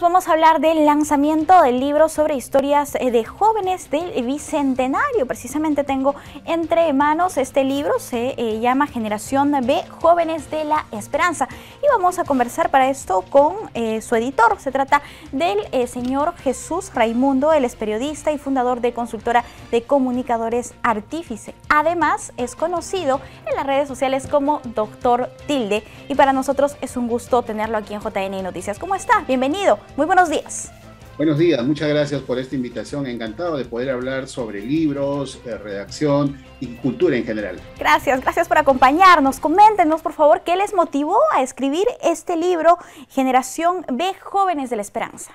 vamos a hablar del lanzamiento del libro sobre historias eh, de jóvenes del Bicentenario. Precisamente tengo entre manos este libro, se eh, llama Generación B, Jóvenes de la Esperanza. Y vamos a conversar para esto con eh, su editor. Se trata del señor Jesús Raimundo, él es periodista y fundador de consultora de comunicadores Artífice. Además, es conocido en las redes sociales como Doctor Tilde. Y para nosotros es un gusto tenerlo aquí en JN Noticias. ¿Cómo está? Bienvenido muy buenos días. Buenos días, muchas gracias por esta invitación. Encantado de poder hablar sobre libros, eh, redacción y cultura en general. Gracias, gracias por acompañarnos. Coméntenos, por favor, qué les motivó a escribir este libro, Generación B Jóvenes de la Esperanza.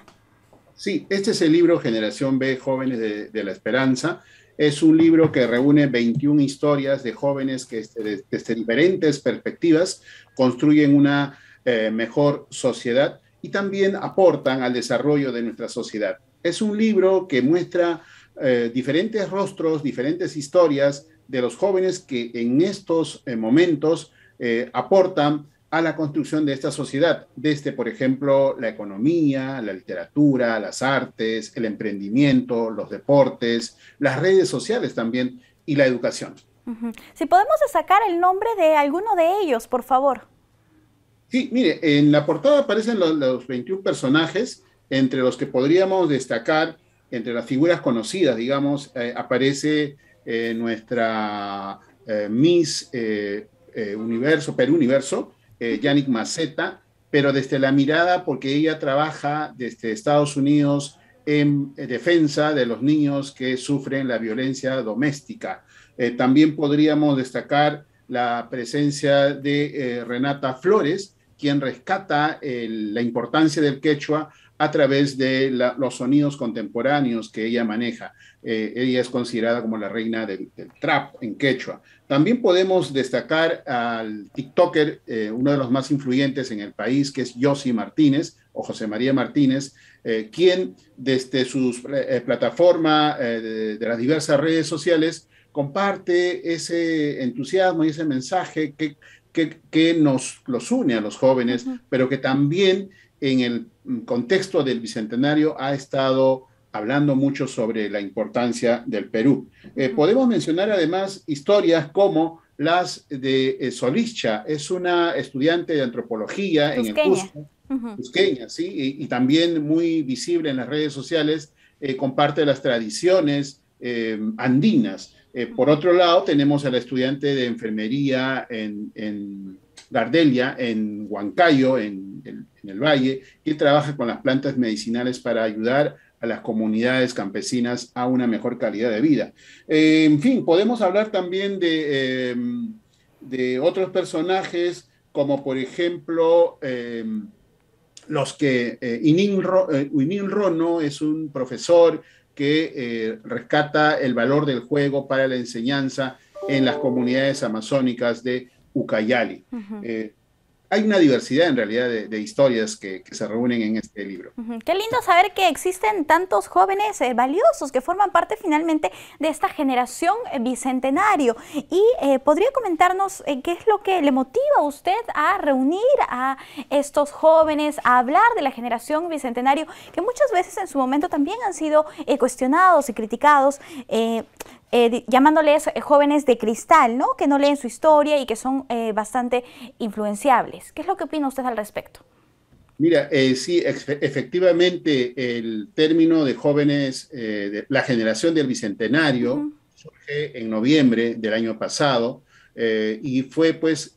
Sí, este es el libro Generación B Jóvenes de, la Esperanza. Es un libro que reúne 21 historias de jóvenes que este, desde, diferentes perspectivas construyen una eh, mejor sociedad y también aportan al desarrollo de nuestra sociedad. Es un libro que muestra eh, diferentes rostros, diferentes historias de los jóvenes que en estos eh, momentos eh, aportan a la construcción de esta sociedad, desde, por ejemplo, la economía, la literatura, las artes, el emprendimiento, los deportes, las redes sociales también y la educación. Si podemos sacar el nombre de alguno de ellos, por favor. Sí, mire, en la portada aparecen los, 21 personajes, entre los que podríamos destacar, entre las figuras conocidas, digamos, eh, aparece eh, nuestra eh, Miss Universo, Perú Universo, Yannick Maceta, pero desde la mirada, porque ella trabaja desde Estados Unidos en defensa de los niños que sufren la violencia doméstica. también podríamos destacar la presencia de eh, Renata Flores, quien rescata la importancia del quechua a través de los sonidos contemporáneos que ella maneja. Eh, ella es considerada como la reina del, trap en quechua. También podemos destacar al TikToker, eh, uno de los más influyentes en el país, que es Yossi Martínez o José María Martínez, quien desde su plataforma de, las diversas redes sociales comparte ese entusiasmo y ese mensaje que, que, nos los une a los jóvenes, pero que también en el contexto del Bicentenario ha estado hablando mucho sobre la importancia del Perú. Eh, podemos mencionar además historias como las de eh, Solicha, es una estudiante de antropología en el Cusco, Y, también muy visible en las redes sociales, eh, comparte las tradiciones andinas. Eh, por otro lado, tenemos al estudiante de enfermería en, Gardelia, en Huancayo, en el, Valle, que trabaja con las plantas medicinales para ayudar a las comunidades campesinas a una mejor calidad de vida. Eh, en fin, podemos hablar también de, eh, otros personajes, como por ejemplo los que Inin, Rono es un profesor que eh, rescata el valor del juego para la enseñanza en las comunidades amazónicas de Ucayali hay una diversidad en realidad de, historias que, se reúnen en este libro. Qué lindo saber que existen tantos jóvenes eh, valiosos que forman parte finalmente de esta generación eh, bicentenario. Y eh, podría comentarnos qué es lo que le motiva a usted a reunir a estos jóvenes, a hablar de la generación bicentenario, que muchas veces en su momento también han sido cuestionados y criticados. Eh, llamándoles eh, jóvenes de cristal, ¿no? Que no leen su historia y que son eh, bastante influenciables. ¿Qué es lo que opina usted al respecto? Mira, sí, efectivamente el término de jóvenes, la generación del Bicentenario, surge en noviembre del año pasado y fue pues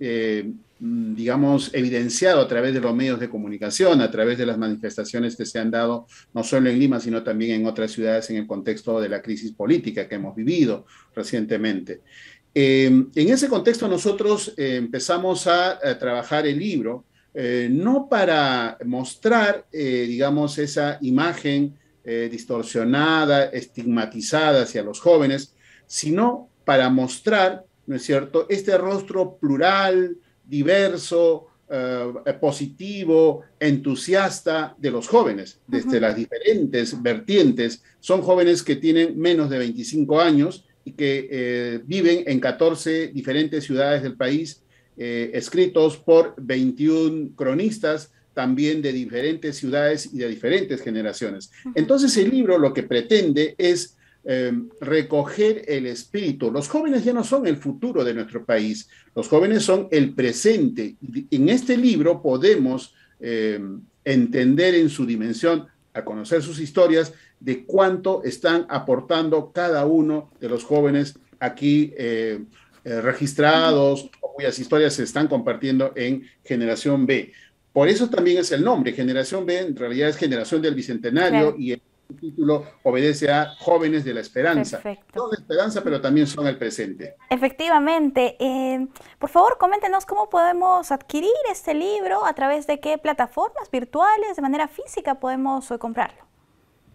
Mm, digamos, evidenciado a través de los medios de comunicación, a través de las manifestaciones que se han dado, no solo en Lima, sino también en otras ciudades en el contexto de la crisis política que hemos vivido recientemente. Eh, en ese contexto nosotros eh, empezamos a, trabajar el libro, eh, no para mostrar, digamos, esa imagen distorsionada, estigmatizada hacia los jóvenes, sino para mostrar, ¿no es cierto?, este rostro plural, diverso, eh, positivo, entusiasta de los jóvenes, desde las diferentes vertientes. Son jóvenes que tienen menos de 25 años y que eh, viven en 14 diferentes ciudades del país, eh, escritos por 21 cronistas también de diferentes ciudades y de diferentes generaciones. Entonces el libro lo que pretende es eh, recoger el espíritu. Los jóvenes ya no son el futuro de nuestro país, los jóvenes son el presente. En este libro podemos eh, entender en su dimensión, a conocer sus historias, de cuánto están aportando cada uno de los jóvenes aquí eh, registrados cuyas historias se están compartiendo en Generación B. Por eso también es el nombre, Generación B en realidad es Generación del Bicentenario y el título obedece a jóvenes de la esperanza. Son de esperanza, pero también son el presente. Efectivamente. Eh, por favor, coméntenos cómo podemos adquirir este libro, a través de qué plataformas virtuales, de manera física, podemos eh, comprarlo.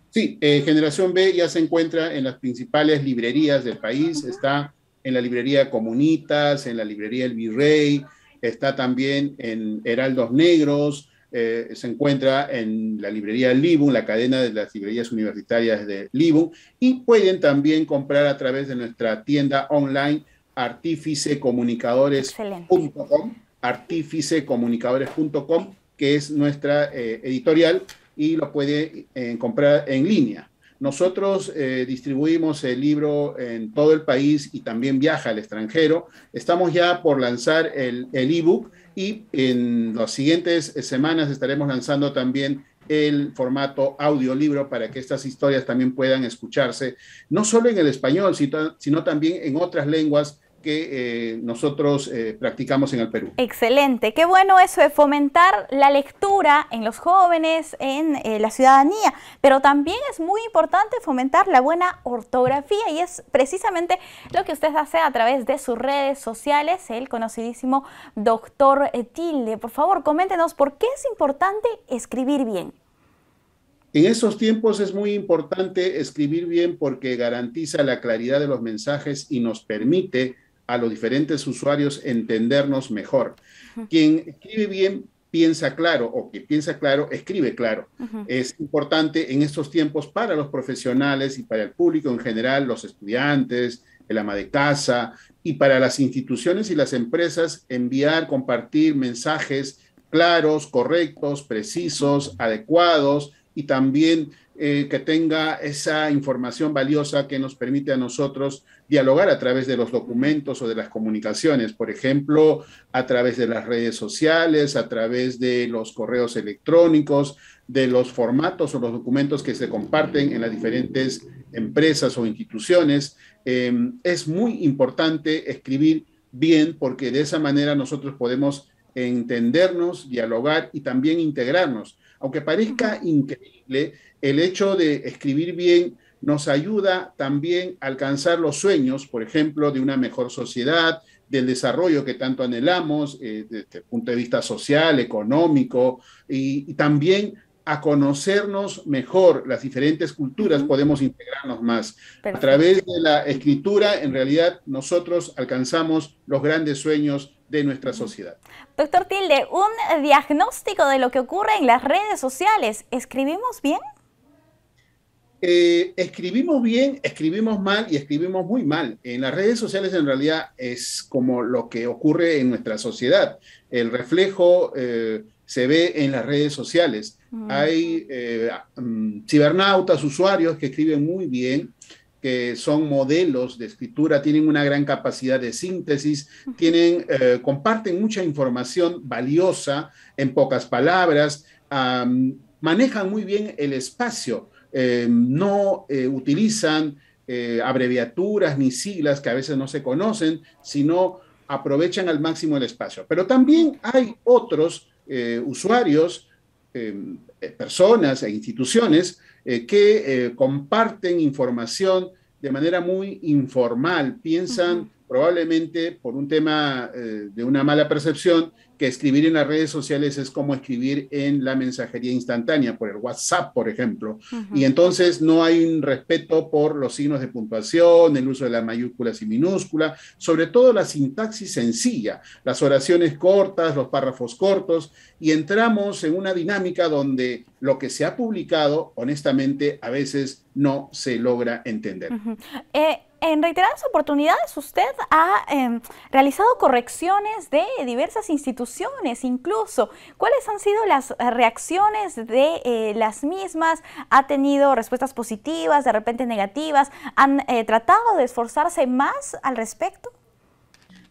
Sí, eh, Generación B ya se encuentra en las principales librerías del país. Está en la librería Comunitas, en la librería El Virrey, está también en Heraldos Negros, eh, se encuentra en la librería Libu la cadena de las librerías universitarias de Libu y pueden también comprar a través de nuestra tienda online artificecomunicadores.com artificecomunicadores.com que es nuestra eh, editorial y lo puede eh, comprar en línea. Nosotros distribuimos el libro en todo el país y también viaja al extranjero. Estamos ya por lanzar el ebook. Y en las siguientes eh, semanas estaremos lanzando también el formato audiolibro para que estas historias también puedan escucharse, no solo en el español, sino también en otras lenguas que eh, nosotros eh, practicamos en el Perú. Excelente, qué bueno eso de fomentar la lectura en los jóvenes, en eh, la ciudadanía, pero también es muy importante fomentar la buena ortografía y es precisamente lo que usted hace a través de sus redes sociales, el conocidísimo doctor Tilde. Por favor, coméntenos por qué es importante escribir bien. En esos tiempos es muy importante escribir bien porque garantiza la claridad de los mensajes y nos permite a los diferentes usuarios entendernos mejor. Quien escribe bien piensa claro o que piensa claro, escribe claro. Es importante en estos tiempos para los profesionales y para el público en general, los estudiantes, el ama de casa y para las instituciones y las empresas enviar, compartir mensajes claros, correctos, precisos, adecuados y también eh, que tenga esa información valiosa que nos permite a nosotros dialogar a través de los documentos o de las comunicaciones, por ejemplo, a través de las redes sociales, a través de los correos electrónicos, de los formatos o los documentos que se comparten en las diferentes empresas o instituciones. Em, es muy importante escribir bien porque de esa manera nosotros podemos entendernos, dialogar y también integrarnos. Aunque parezca increíble, el hecho de escribir bien nos ayuda también a alcanzar los sueños, por ejemplo, de una mejor sociedad, del desarrollo que tanto anhelamos, eh, desde el este punto de vista social, económico, y, también a conocernos mejor las diferentes culturas, podemos integrarnos más. A través de la escritura, en realidad, nosotros alcanzamos los grandes sueños de nuestra sociedad. Doctor Tilde, un diagnóstico de lo que ocurre en las redes sociales. ¿Escribimos bien? Eh, escribimos bien, escribimos mal y escribimos muy mal. En las redes sociales en realidad es como lo que ocurre en nuestra sociedad. El reflejo eh, se ve en las redes sociales. Mm. Hay eh, mm, cibernautas, usuarios que escriben muy bien, que son modelos de escritura, tienen una gran capacidad de síntesis, tienen, comparten mucha información valiosa en pocas palabras, manejan muy bien el espacio eh, no eh, utilizan eh, abreviaturas ni siglas que a veces no se conocen, sino aprovechan al máximo el espacio. Pero también hay otros usuarios, personas e instituciones que comparten información de manera muy informal, piensan probablemente por un tema de una mala percepción que escribir en las redes sociales es como escribir en la mensajería instantánea, por el WhatsApp, por ejemplo. Y entonces no hay un respeto por los signos de puntuación, el uso de las mayúsculas y minúsculas, sobre todo la sintaxis sencilla, las oraciones cortas, los párrafos cortos, y entramos en una dinámica donde lo que se ha publicado, honestamente, a veces no se logra entender. En reiteradas oportunidades usted ha em, realizado correcciones de diversas instituciones, incluso. ¿Cuáles han sido las reacciones de eh, las mismas? ¿Ha tenido respuestas positivas, de repente negativas? ¿Han eh, tratado de esforzarse más al respecto?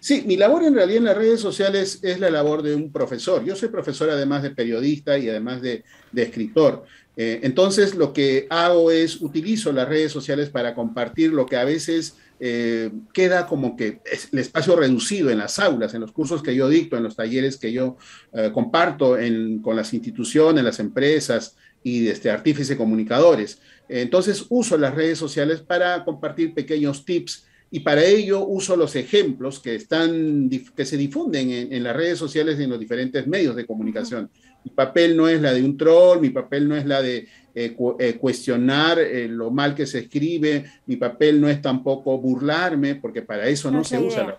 Sí, mi labor en realidad en las redes sociales es la labor de un profesor. Yo soy profesor además de periodista y además de escritor. Eh, entonces, lo que hago es utilizo las redes sociales para compartir lo que a veces eh, queda como que es el espacio reducido en las aulas, en los cursos que yo dicto, en los talleres que yo eh, comparto con las instituciones, las empresas y este, artífice comunicadores. Entonces, uso las redes sociales para compartir pequeños tips y para ello uso los ejemplos que, están, que se difunden en, las redes sociales y en los diferentes medios de comunicación mi papel no es la de un troll, mi papel no es la de eh, eh, cuestionar eh, lo mal que se escribe, mi papel no es tampoco burlarme, porque para eso no, se usa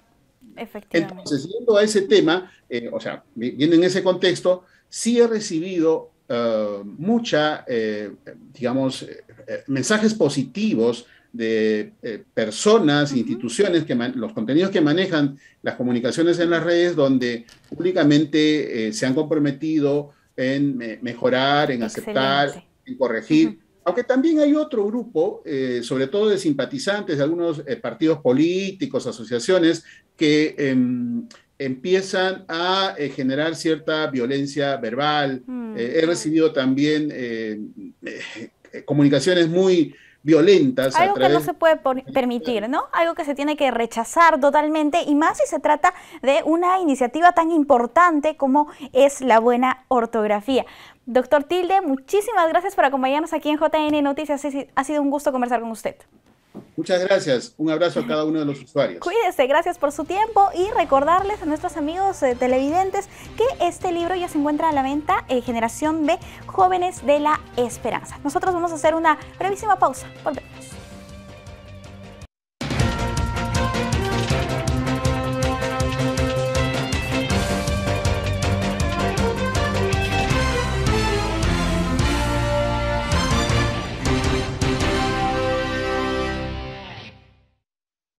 Entonces, yendo a ese tema, o sea, viendo en ese contexto, sí he recibido uh, mucha, digamos, mensajes positivos de eh, personas, instituciones, que los contenidos que manejan las comunicaciones en las redes, donde públicamente eh, se han comprometido en mejorar, en aceptar, en corregir. Aunque también hay otro grupo, eh, sobre todo de simpatizantes de algunos partidos políticos, asociaciones, que em, empiezan a generar cierta violencia verbal. Mm, he recibido también comunicaciones muy violentas. Algo que no se puede permitir, ¿no? Algo que se tiene que rechazar totalmente y más si se trata de una iniciativa tan importante como es la buena ortografía. Doctor Tilde, muchísimas gracias por acompañarnos aquí en JN Noticias. Ha sido un gusto conversar con usted. Muchas gracias. Un abrazo a cada uno de los usuarios. Cuídese, gracias por su tiempo y recordarles a nuestros amigos eh, televidentes que este libro ya se encuentra a la venta, en Generación B, Jóvenes de la Esperanza. Nosotros vamos a hacer una brevísima pausa. Volvemos.